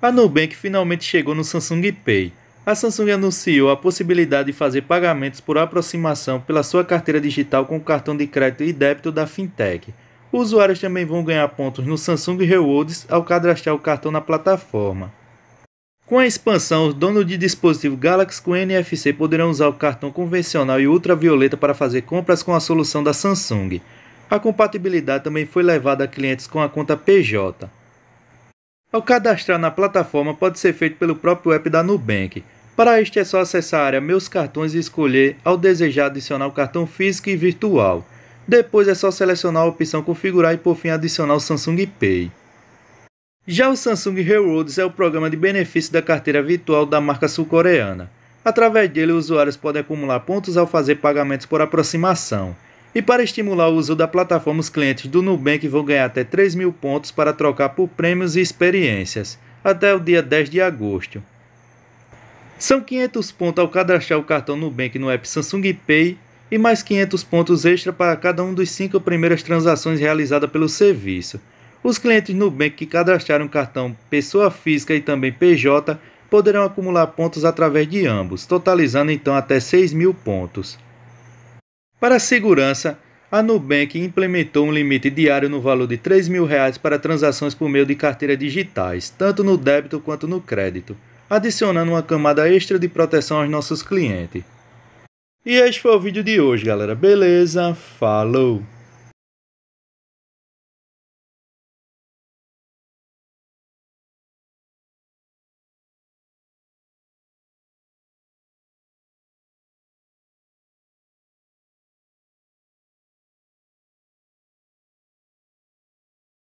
A Nubank finalmente chegou no Samsung Pay. A Samsung anunciou a possibilidade de fazer pagamentos por aproximação pela sua carteira digital com o cartão de crédito e débito da Fintech. Usuários também vão ganhar pontos no Samsung Rewards ao cadastrar o cartão na plataforma. Com a expansão, os donos de dispositivo Galaxy com NFC poderão usar o cartão convencional e ultravioleta para fazer compras com a solução da Samsung. A compatibilidade também foi levada a clientes com a conta PJ. Ao cadastrar na plataforma pode ser feito pelo próprio app da Nubank. Para este é só acessar a área Meus Cartões e escolher ao desejar adicionar o cartão físico e virtual. Depois é só selecionar a opção Configurar e por fim adicionar o Samsung Pay. Já o Samsung Rewards é o programa de benefício da carteira virtual da marca sul-coreana. Através dele, usuários podem acumular pontos ao fazer pagamentos por aproximação. E para estimular o uso da plataforma, os clientes do Nubank vão ganhar até 3 mil pontos para trocar por prêmios e experiências, até o dia 10 de agosto. São 500 pontos ao cadastrar o cartão Nubank no app Samsung Pay e mais 500 pontos extra para cada um dos cinco primeiras transações realizadas pelo serviço. Os clientes Nubank que cadastraram o cartão Pessoa Física e também PJ poderão acumular pontos através de ambos, totalizando então até 6 mil pontos. Para a segurança, a Nubank implementou um limite diário no valor de R$ 3 mil reais para transações por meio de carteiras digitais, tanto no débito quanto no crédito, adicionando uma camada extra de proteção aos nossos clientes. E este foi o vídeo de hoje, galera. Beleza? Falou!